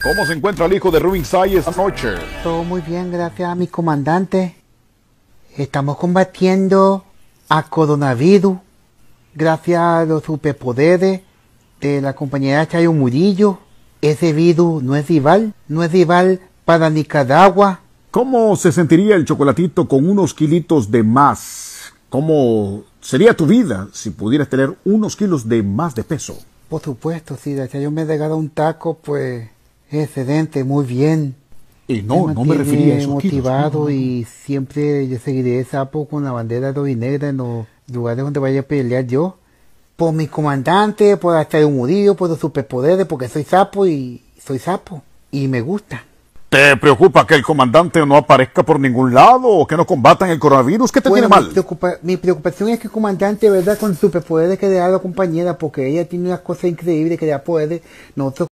¿Cómo se encuentra el hijo de Rubin Sai anoche? Todo muy bien, gracias a mi comandante. Estamos combatiendo a coronavirus gracias a los superpoderes de la compañera Chayo Murillo. Ese virus no es rival, no es rival para Nicaragua. ¿Cómo se sentiría el chocolatito con unos kilitos de más? ¿Cómo sería tu vida si pudieras tener unos kilos de más de peso? Por supuesto, si la Chayo me regala un taco, pues Excelente, muy bien. Y no, no me refería a eso. motivado y siempre yo seguiré sapo con la bandera negra en los lugares donde vaya a pelear yo. Por mi comandante, por hasta un murillo, por los superpoderes, porque soy sapo y soy sapo. Y me gusta. ¿Te preocupa que el comandante no aparezca por ningún lado o que no combatan el coronavirus? ¿Qué te tiene mal? Mi, preocupación es que el comandante, ¿verdad? Con superpoderes que le da a la compañera, porque ella tiene unas cosas increíbles que le da poderes. Nosotros